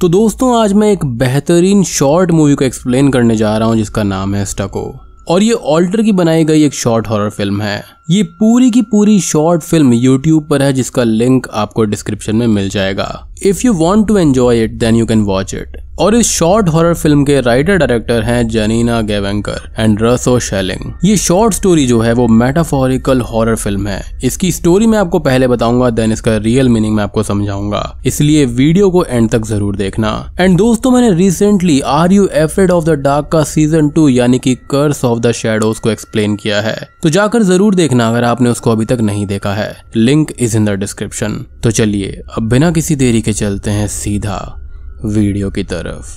तो दोस्तों आज मैं एक बेहतरीन शॉर्ट मूवी को एक्सप्लेन करने जा रहा हूँ जिसका नाम है स्टको और ये ऑल्टर की बनाई गई एक शॉर्ट हॉरर फिल्म है ये पूरी की पूरी शॉर्ट फिल्म यूट्यूब पर है जिसका लिंक आपको डिस्क्रिप्शन में मिल जाएगा if you want to enjoy it then you can watch it और इस शॉर्ट हॉरर फिल्म के राइटर डायरेक्टर हैं Janina Gavankar and Russo Schelling ये शॉर्ट स्टोरी जो है वो मेटाफोरिकल हॉरर फिल्म है इसकी स्टोरी मैं आपको पहले बताऊंगा देन इसका रियल मीनिंग मैं आपको समझाऊंगा इसलिए वीडियो को एंड तक जरूर देखना एंड दोस्तों मैंने recently are you afraid of the dark का सीजन टू यानी कि कर्स ऑफ द शेडोज को एक्सप्लेन किया है तो जाकर जरूर देखना लेकिन अगर आपने उसको अभी तक नहीं देखा है link is in the description तो चलिए अब बिना किसी देरी के चलते हैं सीधा वीडियो की तरफ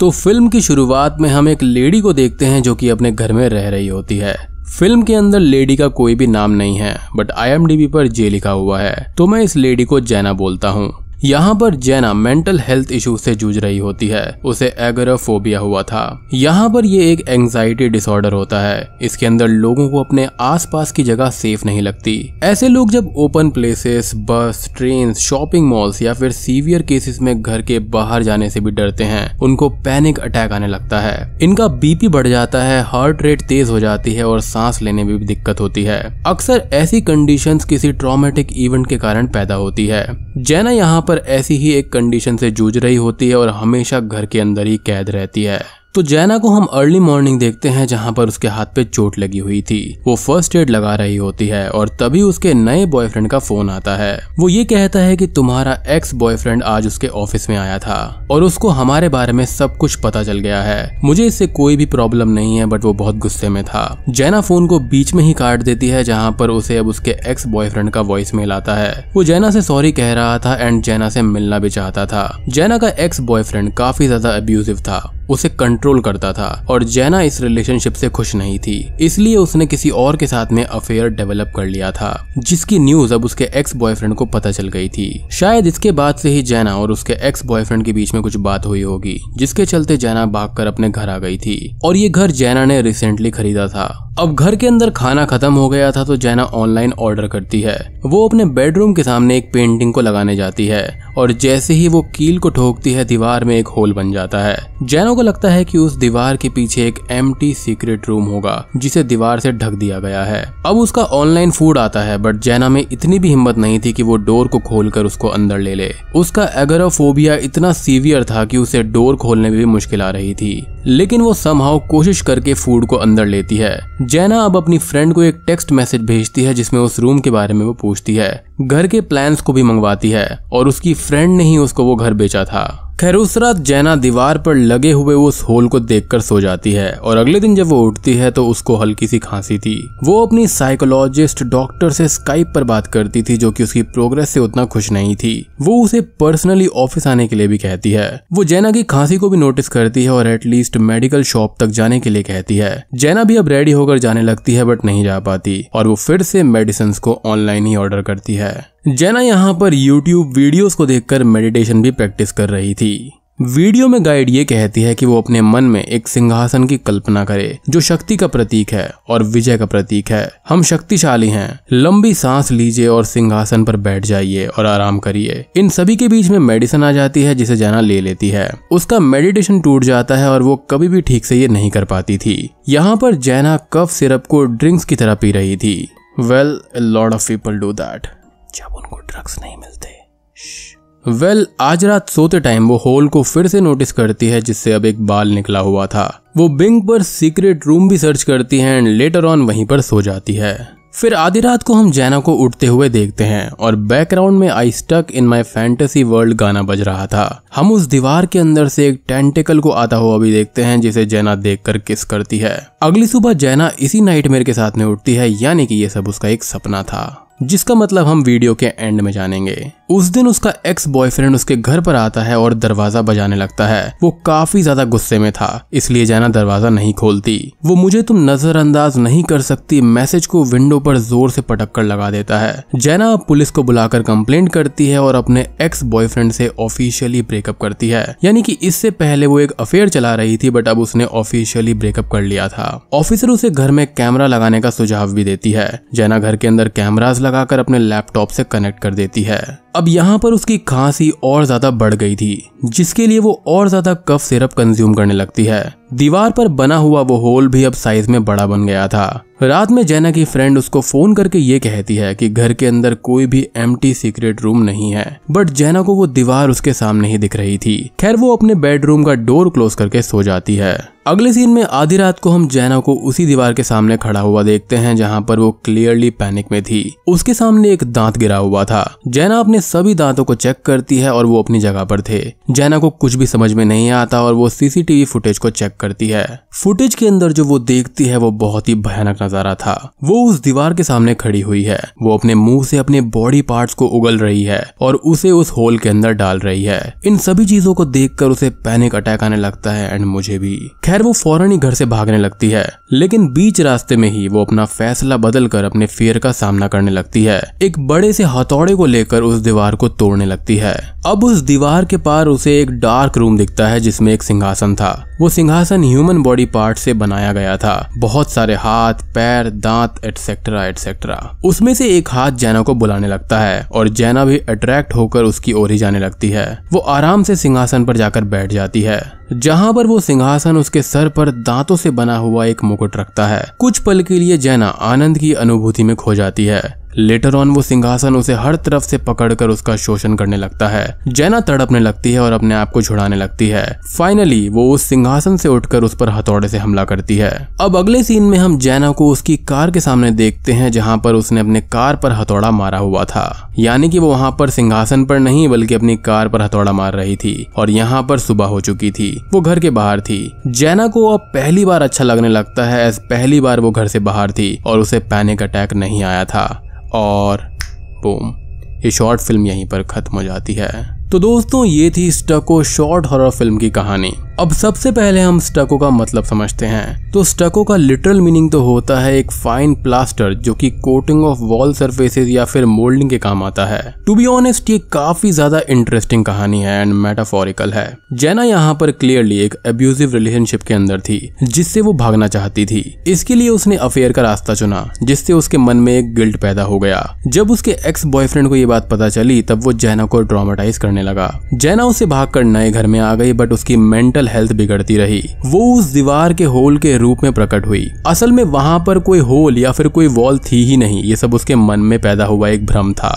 तो फिल्म की शुरुआत में हम एक लेडी को देखते हैं जो कि अपने घर में रह रही होती है फिल्म के अंदर लेडी का कोई भी नाम नहीं है बट आई पर जे लिखा हुआ है तो मैं इस लेडी को जैना बोलता हूँ यहाँ पर जैना मेंटल हेल्थ इशू से जूझ रही होती है उसे एगराफोबिया हुआ था यहाँ पर ये एक एंजाइटी डिसऑर्डर होता है इसके अंदर लोगों को अपने आसपास की जगह सेफ नहीं लगती ऐसे लोग जब open places bus train shopping malls या फिर सीवियर केसेस में घर के बाहर जाने से भी डरते हैं उनको पैनिक अटैक आने लगता है इनका बीपी बढ़ जाता है हार्ट रेट तेज हो जाती है और सांस लेने में भी दिक्कत होती है अक्सर ऐसी कंडीशंस किसी ट्रॉमेटिक इवेंट के कारण पैदा होती है जैना यहाँ पर ऐसी ही एक कंडीशन से जूझ रही होती है और हमेशा घर के अंदर ही कैद रहती है तो जैना को हम अर्ली मॉर्निंग देखते हैं जहां पर उसके हाथ पे चोट लगी हुई थी वो फर्स्ट एड लगा रही होती है और तभी उसके नए बॉयफ्रेंड का फोन आता है वो ये कहता है कि तुम्हारा एक्स बॉयफ्रेंड आज उसके ऑफिस में आया था और उसको हमारे बारे में सब कुछ पता चल गया है मुझे इससे कोई भी प्रॉब्लम नहीं है बट वो बहुत गुस्से में था जैना फोन को बीच में ही काट देती है जहाँ पर उसे अब उसके एक्स बॉयफ्रेंड का वॉइस मेल आता है वो जैना से सॉरी कह रहा था एंड जैना से मिलना भी चाहता था जैना का एक्स बॉयफ्रेंड काफी ज्यादा अब्यूजिव था उसे कंट्रोल कंट्रोल करता था और जैना इस रिलेशनशिप से खुश नहीं थी इसलिए उसने किसी और के साथ में अफेयर डेवलप कर लिया था जिसकी न्यूज अब उसके एक्स बॉयफ्रेंड को पता चल गई थी शायद इसके बाद से ही जैना और उसके एक्स बॉयफ्रेंड के बीच में कुछ बात हुई होगी जिसके चलते जैना भाग अपने घर आ गई थी और ये घर जैना ने रिसेंटली खरीदा था अब घर के अंदर खाना खत्म हो गया था तो जैना ऑनलाइन ऑर्डर करती है वो अपने बेडरूम के सामने एक पेंटिंग को लगाने जाती है और जैसे ही वो कील को ठोकती है दीवार में एक होल बन जाता है जैनो को लगता है कि उस दीवार के पीछे एक एम सीक्रेट रूम होगा जिसे दीवार से ढक दिया गया है अब उसका ऑनलाइन फूड आता है बट जैना में इतनी भी हिम्मत नहीं थी कि वो डोर को खोल उसको अंदर ले ले उसका एगरोफोबिया इतना सीवियर था कि उसे डोर खोलने में भी मुश्किल आ रही थी लेकिन वो समहाउ कोशिश करके फूड को अंदर लेती है जैना अब अपनी फ्रेंड को एक टेक्स्ट मैसेज भेजती है जिसमें उस रूम के बारे में वो पूछती है घर के प्लान्स को भी मंगवाती है और उसकी फ्रेंड ने ही उसको वो घर बेचा था रात जैना दीवार पर लगे हुए उस होल को देखकर सो जाती है और अगले दिन जब वो उठती है तो उसको हल्की सी खांसी थी वो अपनी साइकोलॉजिस्ट डॉक्टर से स्काइप पर बात करती थी जो कि उसकी प्रोग्रेस से उतना खुश नहीं थी वो उसे पर्सनली ऑफिस आने के लिए भी कहती है वो जैना की खांसी को भी नोटिस करती है और एटलीस्ट मेडिकल शॉप तक जाने के लिए कहती है जैना भी अब रेडी होकर जाने लगती है बट नहीं जा पाती और वो फिर से मेडिसिन को ऑनलाइन ही ऑर्डर करती है जैना यहाँ पर YouTube वीडियोस को देखकर मेडिटेशन भी प्रैक्टिस कर रही थी वीडियो में गाइड ये कहती है कि वो अपने मन में एक सिंहासन की कल्पना करे जो शक्ति का प्रतीक है और विजय का प्रतीक है हम शक्तिशाली हैं लंबी सांस लीजिए और सिंहासन पर बैठ जाइए और आराम करिए इन सभी के बीच में मेडिसिन आ जाती है जिसे जाना ले लेती है उसका मेडिटेशन टूट जाता है और वो कभी भी ठीक से ये नहीं कर पाती थी यहाँ पर जैना कफ सिरप को ड्रिंक्स की तरह पी रही थी well lot of people do that जब उनको ड्रग्स नहीं मिलते वेल well, आज रात सोते टाइम वो होल को फिर से नोटिस करती है जिससे अब एक बाल निकला हुआ था वो बिंग पर सीक्रेट रूम भी सर्च करती है एंड लेटर ऑन वहीं पर सो जाती है फिर आधी रात को हम जैना को उठते हुए देखते हैं और बैकग्राउंड में I stuck in my fantasy world गाना बज रहा था हम उस दीवार के अंदर से एक टेंटिकल को आता हुआ भी देखते हैं जिसे जैना देख कर किस करती है अगली सुबह जैना इसी नाइट के साथ में उठती है यानी कि ये सब उसका एक सपना था जिसका मतलब हम वीडियो के एंड में जानेंगे उस दिन उसका एक्स बॉयफ्रेंड उसके घर पर आता है और दरवाजा बजाने लगता है वो काफी ज्यादा गुस्से में था इसलिए जैना दरवाजा नहीं खोलती वो मुझे तुम नजरअंदाज नहीं कर सकती मैसेज को विंडो पर जोर से पटक कर लगा देता है जैना पुलिस को बुलाकर कंप्लेंट करती है और अपने एक्स बॉयफ्रेंड से ऑफिशियली ब्रेकअप करती है यानी कि इससे पहले वो एक अफेयर चला रही थी बट अब उसने ऑफिशियली ब्रेकअप कर लिया था ऑफिसर उसे घर में कैमरा लगाने का सुझाव भी देती है जैना घर के अंदर कैमराज लगा लगाकर अपने लैपटॉप से कनेक्ट कर देती है अब यहाँ पर उसकी खांसी और ज्यादा बढ़ गई थी जिसके लिए वो और ज्यादा कफ सिरप कंज्यूम करने लगती है दीवार पर बना हुआ वो होल भी अब साइज में बड़ा बन गया था रात में जैना की फ्रेंड उसको फोन करके ये कहती है कि घर के अंदर कोई भी एम सीक्रेट रूम नहीं है बट जैना को वो दीवार उसके सामने ही दिख रही थी खैर वो अपने बेडरूम का डोर क्लोज करके सो जाती है अगले सीन में आधी रात को हम जैना को उसी दीवार के सामने खड़ा हुआ देखते हैं जहां पर वो क्लियरली पैनिक में थी उसके सामने एक दांत गिरा हुआ था जैना अपने अपने सभी दांतों को चेक करती है और वो अपनी जगह पर थे जैना को कुछ भी समझ में नहीं आता और वो सीसीटीवी फुटेज को चेक करती है फुटेज के अंदर जो वो देखती है वो बहुत ही भयानक नजारा था वो उस दीवार के सामने खड़ी हुई है वो अपने मुंह से अपने बॉडी पार्ट्स को उगल रही है और उसे उस होल के अंदर डाल रही है इन सभी चीजों को देख उसे पैनिक अटैक आने लगता है एंड मुझे भी खैर वो फौरन ही घर से भागने लगती है लेकिन बीच रास्ते में ही वो अपना फैसला बदल कर अपने फेयर का सामना करने लगती है एक बड़े से हथौड़े को लेकर उस दीवार को तोड़ने लगती है अब उस दीवार के पार उसे एक डार्क रूम दिखता है जिसमें एक सिंहासन था वो सिंहासन ह्यूमन बॉडी पार्ट से बनाया गया था बहुत सारे हाथ पैर दांत एटसेट्रा एटसेट्रा उसमें से एक हाथ जैना को बुलाने लगता है और जैना भी अट्रैक्ट होकर उसकी ओर ही जाने लगती है वो आराम से सिंहासन पर जाकर बैठ जाती है जहां पर वो सिंहासन उसके सर पर दांतों से बना हुआ एक मुकुट रखता है कुछ पल के लिए जैना आनंद की अनुभूति में खो जाती है लेटर ऑन वो सिंहासन उसे हर तरफ से पकड़कर उसका शोषण करने लगता है जैना तड़पने लगती है और अपने आप को छुड़ाने लगती है फाइनली वो उस सिंहासन से उठकर उस पर हथौड़े से हमला करती है अब अगले सीन में हम जैना को उसकी कार के सामने देखते हैं जहां पर उसने अपने कार पर हथौड़ा मारा हुआ था यानी कि वो वहां पर सिंहासन पर नहीं बल्कि अपनी कार पर हथौड़ा मार रही थी और यहाँ पर सुबह हो चुकी थी वो घर के बाहर थी जैना को अब पहली बार अच्छा लगने लगता है एज पहली बार वो घर से बाहर थी और उसे पैनिक अटैक नहीं आया था और बूम ये शॉर्ट फिल्म यहीं पर खत्म हो जाती है तो दोस्तों ये थी स्टको शॉर्ट हॉरर फिल्म की कहानी अब सबसे पहले हम स्टको का मतलब समझते हैं तो स्टको का लिटरल मीनिंग तो होता है एक फाइन प्लास्टर जो कि कोटिंग ऑफ वॉल सर्फेसिस या फिर मोल्डिंग के काम आता है टू बी ऑनेस्ट ये काफी ज्यादा इंटरेस्टिंग कहानी है एंड मेटाफोरिकल है जैना यहाँ पर क्लियरली एक अब्यूजिव रिलेशनशिप के अंदर थी जिससे वो भागना चाहती थी इसके लिए उसने अफेयर का रास्ता चुना जिससे उसके मन में एक गिल्ट पैदा हो गया जब उसके एक्स बॉयफ्रेंड को ये बात पता चली तब वो जैना को ड्रामेटाइज करने लगा जैना उसे भाग कर नए घर में आ गई बट उसकी मेंटल हेल्थ बिगड़ती रही वो उस दीवार के होल के रूप में प्रकट हुई असल में वहां पर कोई होल या फिर कोई वॉल थी ही नहीं ये सब उसके मन में पैदा हुआ एक भ्रम था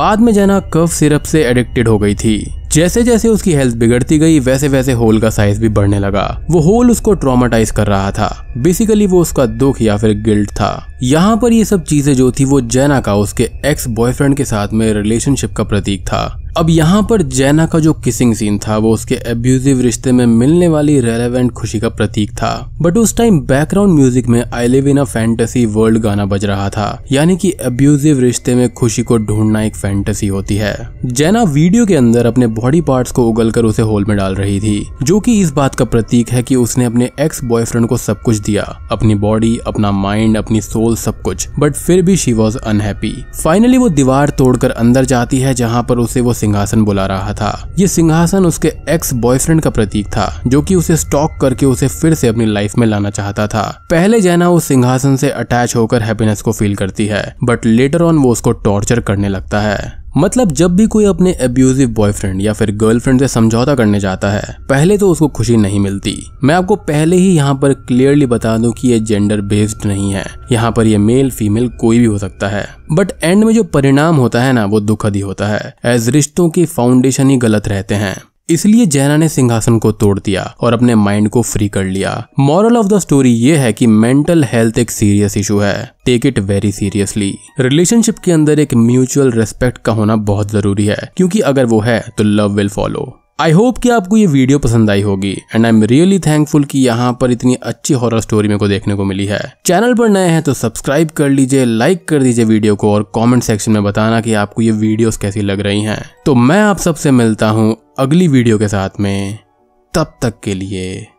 बाद में जना कफ सिरप से एडिक्टेड हो गई थी जैसे जैसे उसकी हेल्थ बिगड़ती गई वैसे वैसे होल का साइज भी बढ़ने लगा वो होल उसको ट्रॉमाटाइज कर रहा था बेसिकली वो उसका दुख या फिर गिल्ट था यहाँ पर ये सब चीजें जो थी वो जैना का उसके एक्स बॉयफ्रेंड के साथ में रिलेशनशिप का प्रतीक था अब यहाँ पर जैना का जो किसिंग सीन था वो उसके एब्यूजिव रिश्ते में मिलने वाली रेलेवेंट खुशी का प्रतीक था बट उस टाइम बैकग्राउंड म्यूजिक में I live in a fantasy world गाना बज रहा था यानी कि एब्यूजिव रिश्ते में खुशी को ढूंढना एक फैंटेसी होती है जैना वीडियो के अंदर अपने बॉडी पार्ट को उगल कर उसे होल में डाल रही थी जो की इस बात का प्रतीक है की उसने अपने एक्स बॉयफ्रेंड को सब कुछ दिया अपनी बॉडी अपना माइंड अपनी सोल सब कुछ बट फिर भी शी वॉज अनहैपी फाइनली वो दीवार तोड़कर अंदर जाती है जहाँ पर उसे वो सिंहासन बुला रहा था ये सिंहासन उसके एक्स बॉयफ्रेंड का प्रतीक था जो कि उसे स्टॉक करके उसे फिर से अपनी लाइफ में लाना चाहता था पहले जैना उस सिंहासन से अटैच होकर हैप्पीनेस को फील करती है बट लेटर ऑन वो उसको टॉर्चर करने लगता है मतलब जब भी कोई अपने एब्यूजिव बॉयफ्रेंड या फिर गर्लफ्रेंड से समझौता करने जाता है पहले तो उसको खुशी नहीं मिलती मैं आपको पहले ही यहाँ पर क्लियरली बता दूं कि ये जेंडर बेस्ड नहीं है यहाँ पर ये मेल फीमेल कोई भी हो सकता है बट एंड में जो परिणाम होता है ना वो दुखद ही होता है एज रिश्तों की फाउंडेशन ही गलत रहते हैं इसलिए जैना ने सिंहासन को तोड़ दिया और अपने माइंड को फ्री कर लिया मॉरल ऑफ द स्टोरी ये है कि मेंटल हेल्थ एक सीरियस इशू है take it very seriously relationship के अंदर एक म्यूचुअल रेस्पेक्ट का होना बहुत जरूरी है क्योंकि अगर वो है तो love will follow I hope कि आपको ये वीडियो पसंद आई होगी and I am really thankful कि यहाँ पर इतनी अच्छी हॉरर स्टोरी मेरे को देखने को मिली है चैनल पर नए हैं तो सब्सक्राइब कर लीजिए लाइक कर दीजिए वीडियो को और कमेंट सेक्शन में बताना कि आपको ये वीडियोस कैसी लग रही हैं तो मैं आप सबसे मिलता हूँ अगली वीडियो के साथ में तब तक के लिए